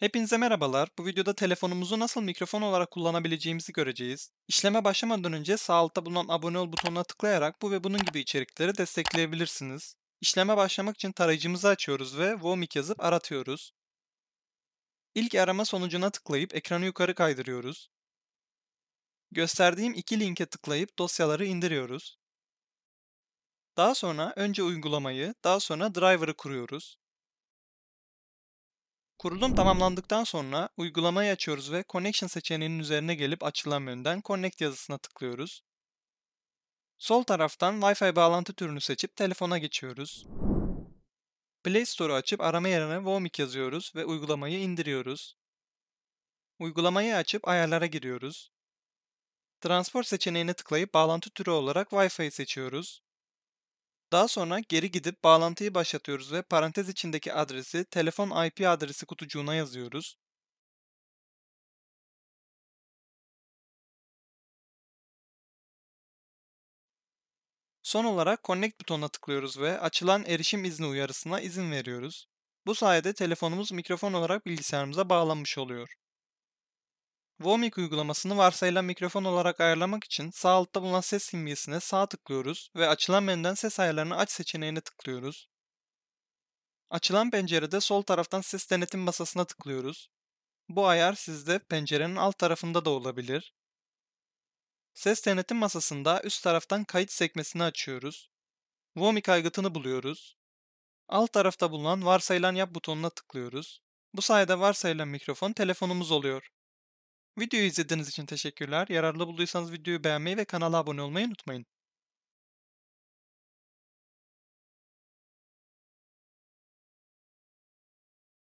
Hepinize merhabalar. Bu videoda telefonumuzu nasıl mikrofon olarak kullanabileceğimizi göreceğiz. İşleme başlamadan önce sağ altta bulunan abone ol butonuna tıklayarak bu ve bunun gibi içerikleri destekleyebilirsiniz. İşleme başlamak için tarayıcımızı açıyoruz ve Vomic yazıp aratıyoruz. İlk arama sonucuna tıklayıp ekranı yukarı kaydırıyoruz. Gösterdiğim iki linke tıklayıp dosyaları indiriyoruz. Daha sonra önce uygulamayı, daha sonra driver'ı kuruyoruz. Kurulum tamamlandıktan sonra uygulamayı açıyoruz ve Connection seçeneğinin üzerine gelip açılan menüden Connect yazısına tıklıyoruz. Sol taraftan Wi-Fi bağlantı türünü seçip telefona geçiyoruz. Play Store'u açıp arama yerine Vomic yazıyoruz ve uygulamayı indiriyoruz. Uygulamayı açıp ayarlara giriyoruz. Transport seçeneğine tıklayıp bağlantı türü olarak Wi-Fi seçiyoruz. Daha sonra geri gidip bağlantıyı başlatıyoruz ve parantez içindeki adresi telefon IP adresi kutucuğuna yazıyoruz. Son olarak Connect butonuna tıklıyoruz ve açılan erişim izni uyarısına izin veriyoruz. Bu sayede telefonumuz mikrofon olarak bilgisayarımıza bağlanmış oluyor. Vomic uygulamasını varsayılan mikrofon olarak ayarlamak için sağ altta bulunan ses simgesine sağ tıklıyoruz ve açılan menüden ses ayarlarını aç seçeneğine tıklıyoruz. Açılan pencerede sol taraftan ses denetim masasına tıklıyoruz. Bu ayar sizde pencerenin alt tarafında da olabilir. Ses denetim masasında üst taraftan kayıt sekmesini açıyoruz. Vomic aygıtını buluyoruz. Alt tarafta bulunan varsayılan yap butonuna tıklıyoruz. Bu sayede varsayılan mikrofon telefonumuz oluyor. Videoyu izlediğiniz için teşekkürler. Yararlı bulduysanız videoyu beğenmeyi ve kanala abone olmayı unutmayın.